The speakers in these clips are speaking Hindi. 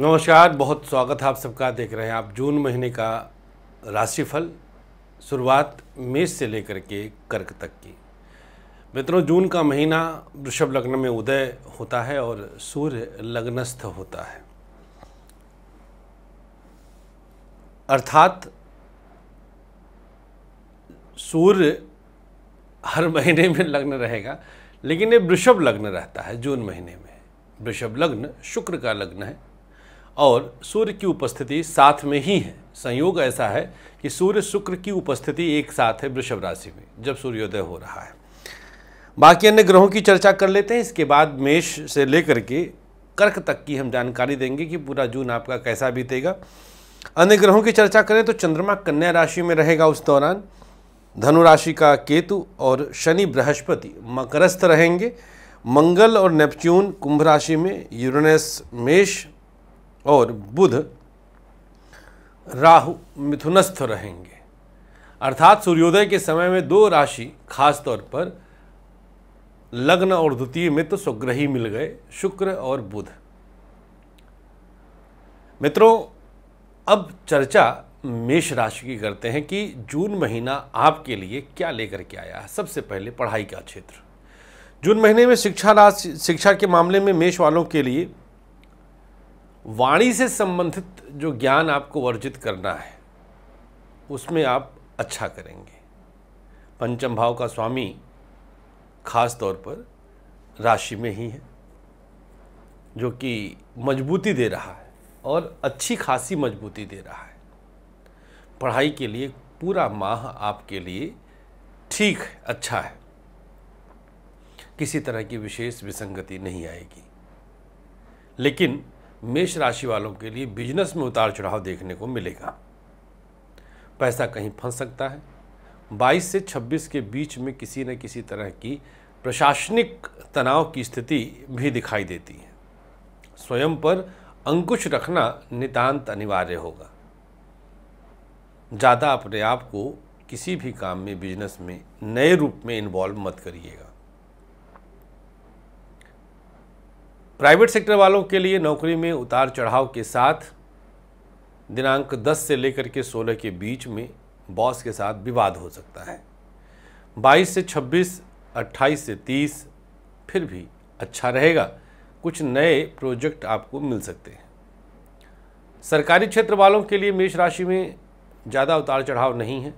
नमस्कार बहुत स्वागत है आप सबका देख रहे हैं आप जून महीने का राशिफल शुरुआत मेष से लेकर के कर्क तक की मित्रों जून का महीना वृषभ लग्न में उदय होता है और सूर्य लग्नस्थ होता है अर्थात सूर्य हर महीने में लग्न रहेगा लेकिन ये वृषभ लग्न रहता है जून महीने में वृषभ लग्न शुक्र का लग्न है और सूर्य की उपस्थिति साथ में ही है संयोग ऐसा है कि सूर्य शुक्र की उपस्थिति एक साथ है वृषभ राशि में जब सूर्योदय हो रहा है बाकी अन्य ग्रहों की चर्चा कर लेते हैं इसके बाद मेष से लेकर के कर्क तक की हम जानकारी देंगे कि पूरा जून आपका कैसा बीतेगा अन्य ग्रहों की चर्चा करें तो चंद्रमा कन्या राशि में रहेगा उस दौरान धनु राशि का केतु और शनि बृहस्पति मकरस्थ रहेंगे मंगल और नेपच्यून कुंभ राशि में यूरेनस मेष और बुध राहु मिथुनस्थ रहेंगे अर्थात सूर्योदय के समय में दो राशि खास तौर पर लग्न और द्वितीय मित्र तो स्वग्रही मिल गए शुक्र और बुध मित्रों अब चर्चा मेष राशि की करते हैं कि जून महीना आपके लिए क्या लेकर के आया है सबसे पहले पढ़ाई का क्षेत्र जून महीने में शिक्षा राशि शिक्षा के मामले में मेष वालों के लिए वाणी से संबंधित जो ज्ञान आपको अर्जित करना है उसमें आप अच्छा करेंगे पंचम भाव का स्वामी खास तौर पर राशि में ही है जो कि मजबूती दे रहा है और अच्छी खासी मजबूती दे रहा है पढ़ाई के लिए पूरा माह आपके लिए ठीक है अच्छा है किसी तरह की विशेष विसंगति नहीं आएगी लेकिन मेष राशि वालों के लिए बिजनेस में उतार चढ़ाव देखने को मिलेगा पैसा कहीं फंस सकता है 22 से 26 के बीच में किसी न किसी तरह की प्रशासनिक तनाव की स्थिति भी दिखाई देती है स्वयं पर अंकुश रखना नितांत अनिवार्य होगा ज़्यादा अपने आप को किसी भी काम में बिजनेस में नए रूप में इन्वॉल्व मत करिएगा प्राइवेट सेक्टर वालों के लिए नौकरी में उतार चढ़ाव के साथ दिनांक 10 से लेकर के 16 के बीच में बॉस के साथ विवाद हो सकता है 22 से 26, 28 से 30 फिर भी अच्छा रहेगा कुछ नए प्रोजेक्ट आपको मिल सकते हैं सरकारी क्षेत्र वालों के लिए मेष राशि में ज़्यादा उतार चढ़ाव नहीं है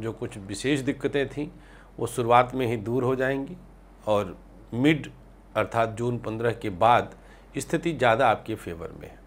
जो कुछ विशेष दिक्कतें थीं वो शुरुआत में ही दूर हो जाएंगी और मिड अर्थात जून पंद्रह के बाद स्थिति ज़्यादा आपके फेवर में है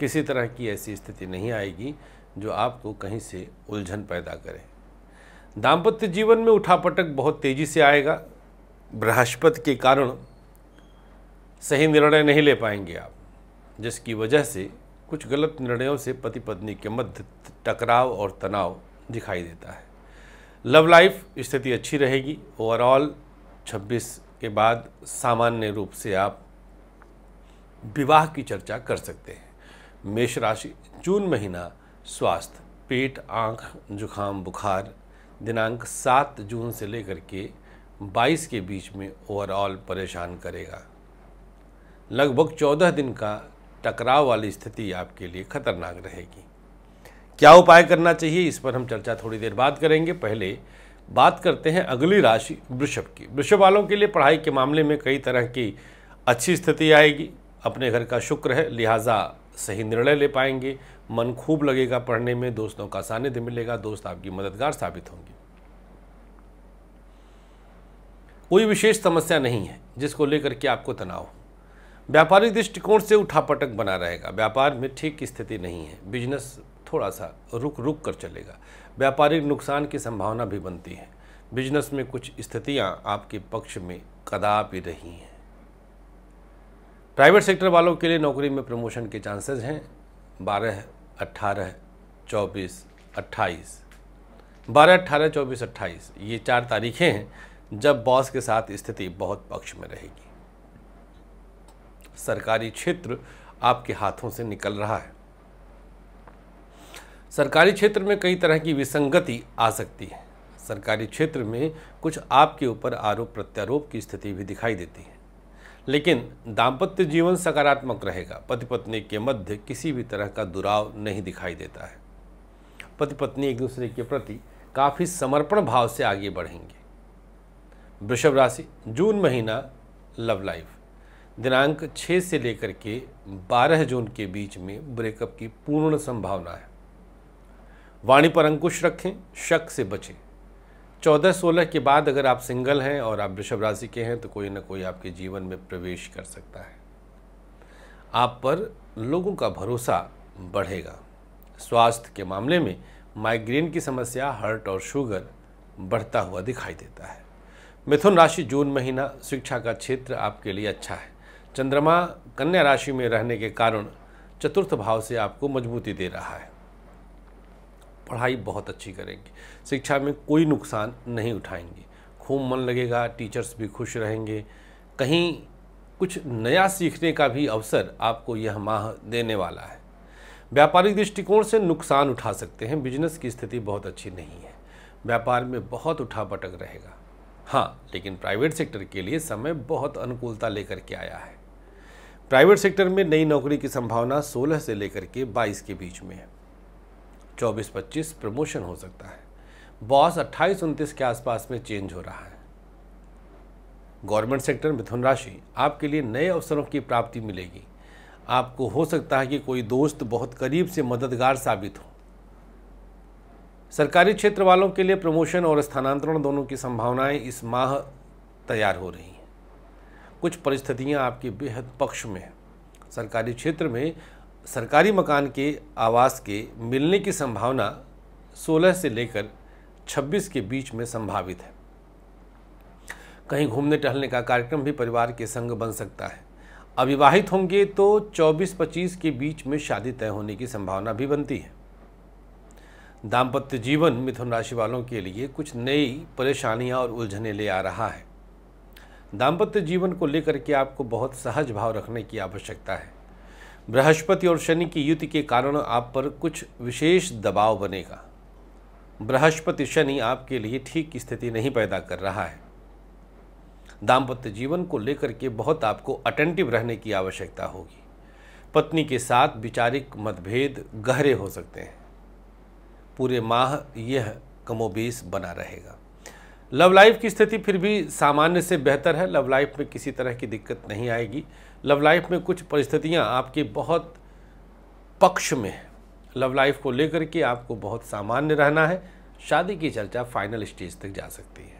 किसी तरह की ऐसी स्थिति नहीं आएगी जो आपको कहीं से उलझन पैदा करे दाम्पत्य जीवन में उठापटक बहुत तेज़ी से आएगा बृहस्पति के कारण सही निर्णय नहीं ले पाएंगे आप जिसकी वजह से कुछ गलत निर्णयों से पति पत्नी के मध्य टकराव और तनाव दिखाई देता है लव लाइफ स्थिति अच्छी रहेगी ओवरऑल 26 के बाद सामान्य रूप से आप विवाह की चर्चा कर सकते हैं मेष राशि जून महीना स्वास्थ्य पेट आँख जुखाम बुखार दिनांक सात जून से लेकर के बाईस के बीच में ओवरऑल परेशान करेगा लगभग चौदह दिन का टकराव वाली स्थिति आपके लिए खतरनाक रहेगी क्या उपाय करना चाहिए इस पर हम चर्चा थोड़ी देर बाद करेंगे पहले बात करते हैं अगली राशि वृषभ की वृषभ वालों के लिए पढ़ाई के मामले में कई तरह की अच्छी स्थिति आएगी अपने घर का शुक्र है लिहाजा सही निर्णय ले पाएंगे मन खूब लगेगा पढ़ने में दोस्तों का सानिध्य मिलेगा दोस्त आपकी मददगार साबित होंगे कोई विशेष समस्या नहीं है जिसको लेकर के आपको तनाव व्यापारिक दृष्टिकोण से उठापटक बना रहेगा व्यापार में ठीक स्थिति नहीं है बिजनेस थोड़ा सा रुक रुक कर चलेगा व्यापारिक नुकसान की संभावना भी बनती है बिजनेस में कुछ स्थितियां आपके पक्ष में कदापि रही हैं प्राइवेट सेक्टर वालों के लिए नौकरी में प्रमोशन के चांसेस हैं बारह अट्ठारह चौबीस अट्ठाईस बारह अट्ठारह चौबीस अट्ठाईस ये चार तारीखें हैं जब बॉस के साथ स्थिति बहुत पक्ष में रहेगी सरकारी क्षेत्र आपके हाथों से निकल रहा है सरकारी क्षेत्र में कई तरह की विसंगति आ सकती है सरकारी क्षेत्र में कुछ आपके ऊपर आरोप प्रत्यारोप की स्थिति भी दिखाई देती है लेकिन दाम्पत्य जीवन सकारात्मक रहेगा पति पत्नी के मध्य किसी भी तरह का दुराव नहीं दिखाई देता है पति पत्नी एक दूसरे के प्रति काफ़ी समर्पण भाव से आगे बढ़ेंगे वृषभ राशि जून महीना लव लाइफ दिनांक 6 से लेकर के 12 जून के बीच में ब्रेकअप की पूर्ण संभावना है वाणी पर अंकुश रखें शक से बचें चौदह सोलह के बाद अगर आप सिंगल हैं और आप वृषभ राशि के हैं तो कोई ना कोई आपके जीवन में प्रवेश कर सकता है आप पर लोगों का भरोसा बढ़ेगा स्वास्थ्य के मामले में माइग्रेन की समस्या हार्ट और शुगर बढ़ता हुआ दिखाई देता है मिथुन राशि जून महीना शिक्षा का क्षेत्र आपके लिए अच्छा है चंद्रमा कन्या राशि में रहने के कारण चतुर्थ भाव से आपको मजबूती दे रहा है पढ़ाई बहुत अच्छी करेंगे शिक्षा में कोई नुकसान नहीं उठाएंगे खूब मन लगेगा टीचर्स भी खुश रहेंगे कहीं कुछ नया सीखने का भी अवसर आपको यह माह देने वाला है व्यापारिक दृष्टिकोण से नुकसान उठा सकते हैं बिजनेस की स्थिति बहुत अच्छी नहीं है व्यापार में बहुत उठा पटक रहेगा हाँ लेकिन प्राइवेट सेक्टर के लिए समय बहुत अनुकूलता लेकर के आया है प्राइवेट सेक्टर में नई नौकरी की संभावना 16 से लेकर के 22 के बीच में है 24 पच्चीस प्रमोशन हो सकता है बॉस अट्ठाईस उनतीस के आसपास में चेंज हो रहा है गवर्नमेंट सेक्टर मिथुन राशि आपके लिए नए अवसरों की प्राप्ति मिलेगी आपको हो सकता है कि कोई दोस्त बहुत करीब से मददगार साबित हो सरकारी क्षेत्र वालों के लिए प्रमोशन और स्थानांतरण दोनों की संभावनाएं इस माह तैयार हो रही हैं कुछ परिस्थितियां आपके बेहद पक्ष में हैं सरकारी क्षेत्र में सरकारी मकान के आवास के मिलने की संभावना 16 से लेकर 26 के बीच में संभावित है कहीं घूमने टहलने का कार्यक्रम भी परिवार के संग बन सकता है अविवाहित होंगे तो 24-25 के बीच में शादी तय होने की संभावना भी बनती है दाम्पत्य जीवन मिथुन राशि वालों के लिए कुछ नई परेशानियां और उलझने ले आ रहा है दाम्पत्य जीवन को लेकर के आपको बहुत सहज भाव रखने की आवश्यकता है बृहस्पति और शनि की युति के कारण आप पर कुछ विशेष दबाव बनेगा बृहस्पति शनि आपके लिए ठीक स्थिति नहीं पैदा कर रहा है दाम्पत्य जीवन को लेकर के बहुत आपको अटेंटिव रहने की आवश्यकता होगी पत्नी के साथ विचारिक मतभेद गहरे हो सकते हैं पूरे माह यह कमोबेश बना रहेगा लव लाइफ की स्थिति फिर भी सामान्य से बेहतर है लव लाइफ में किसी तरह की दिक्कत नहीं आएगी लव लाइफ में कुछ परिस्थितियाँ आपके बहुत पक्ष में है लव लाइफ को लेकर के आपको बहुत सामान्य रहना है शादी की चर्चा फाइनल स्टेज तक जा सकती है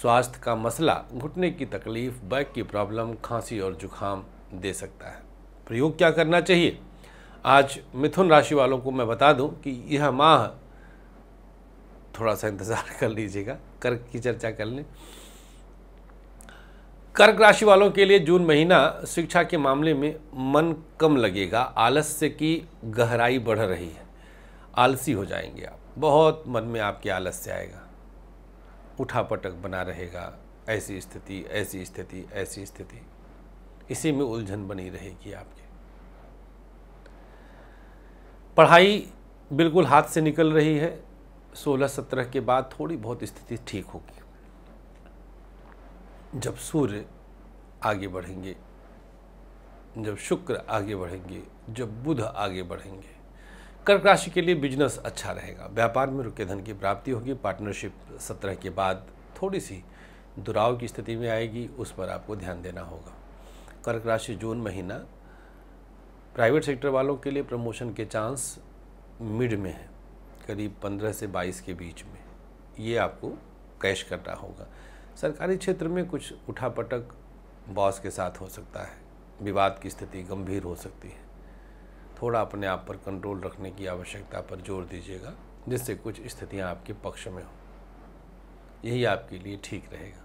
स्वास्थ्य का मसला घुटने की तकलीफ बैक की प्रॉब्लम खांसी और जुखाम दे सकता है प्रयोग क्या करना चाहिए आज मिथुन राशि वालों को मैं बता दूं कि यह माह थोड़ा सा इंतज़ार कर लीजिएगा कर की चर्चा कर लें कर्क राशि वालों के लिए जून महीना शिक्षा के मामले में मन कम लगेगा आलस्य की गहराई बढ़ रही है आलसी हो जाएंगे आप बहुत मन में आपके आलस्य आएगा उठापटक बना रहेगा ऐसी स्थिति ऐसी स्थिति ऐसी स्थिति इसी में उलझन बनी रहेगी आपकी पढ़ाई बिल्कुल हाथ से निकल रही है सोलह सत्रह के बाद थोड़ी बहुत स्थिति ठीक होगी जब सूर्य आगे बढ़ेंगे जब शुक्र आगे बढ़ेंगे जब बुध आगे बढ़ेंगे कर्क राशि के लिए बिजनेस अच्छा रहेगा व्यापार में रुके धन की प्राप्ति होगी पार्टनरशिप सत्रह के बाद थोड़ी सी दुराव की स्थिति में आएगी उस पर आपको ध्यान देना होगा कर्क राशि जून महीना प्राइवेट सेक्टर वालों के लिए प्रमोशन के चांस मिड में है करीब पंद्रह से बाईस के बीच में ये आपको कैश करना होगा सरकारी क्षेत्र में कुछ उठापटक बॉस के साथ हो सकता है विवाद की स्थिति गंभीर हो सकती है थोड़ा अपने आप पर कंट्रोल रखने की आवश्यकता पर जोर दीजिएगा जिससे कुछ स्थितियां आपके पक्ष में हो यही आपके लिए ठीक रहेगा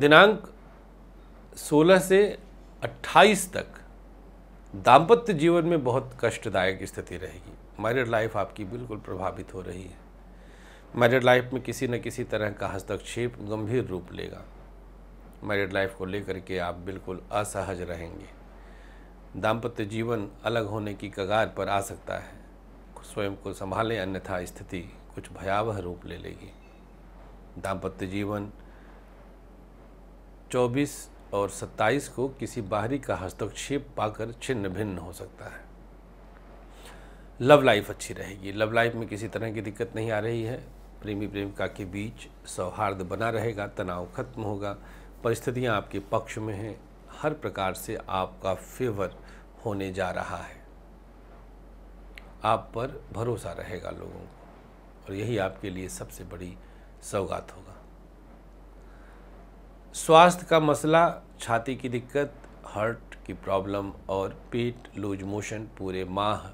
दिनांक 16 से 28 तक दाम्पत्य जीवन में बहुत कष्टदायक स्थिति रहेगी मैरिड लाइफ आपकी बिल्कुल प्रभावित हो रही है मैरिड लाइफ में किसी न किसी तरह का हस्तक्षेप गंभीर रूप लेगा मैरिड लाइफ को लेकर के आप बिल्कुल असहज रहेंगे दाम्पत्य जीवन अलग होने की कगार पर आ सकता है स्वयं को संभालें अन्यथा स्थिति कुछ भयावह रूप ले लेगी दाम्पत्य जीवन 24 और 27 को किसी बाहरी का हस्तक्षेप पाकर छिन्न भिन्न हो सकता है लव लाइफ अच्छी रहेगी लव लाइफ में किसी तरह की दिक्कत नहीं आ रही है प्रेमी प्रेमिका के बीच सौहार्द बना रहेगा तनाव खत्म होगा परिस्थितियाँ आपके पक्ष में हैं हर प्रकार से आपका फेवर होने जा रहा है आप पर भरोसा रहेगा लोगों को और यही आपके लिए सबसे बड़ी सौगात होगा स्वास्थ्य का मसला छाती की दिक्कत हार्ट की प्रॉब्लम और पेट लूज मोशन पूरे माह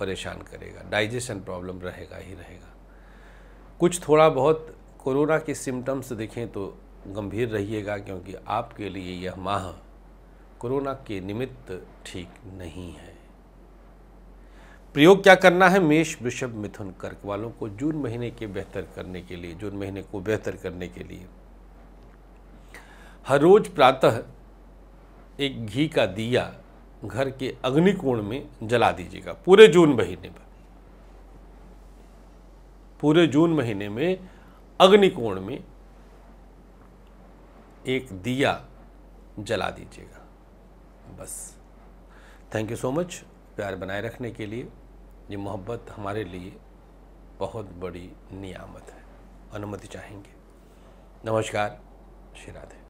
परेशान करेगा डाइजेशन प्रॉब्लम रहेगा ही रहेगा कुछ थोड़ा बहुत कोरोना के सिम्टम्स देखें तो गंभीर रहिएगा क्योंकि आपके लिए यह माह कोरोना के निमित्त ठीक नहीं है प्रयोग क्या करना है मेष वृषभ मिथुन कर्क वालों को जून महीने के बेहतर करने के लिए जून महीने को बेहतर करने के लिए हर रोज प्रातः एक घी का दिया घर के अग्निकोण में जला दीजिएगा पूरे जून महीने में पूरे जून महीने में अग्निकोण में एक दिया जला दीजिएगा बस थैंक यू सो मच प्यार बनाए रखने के लिए ये मोहब्बत हमारे लिए बहुत बड़ी नियामत है अनुमति चाहेंगे नमस्कार श्री राधे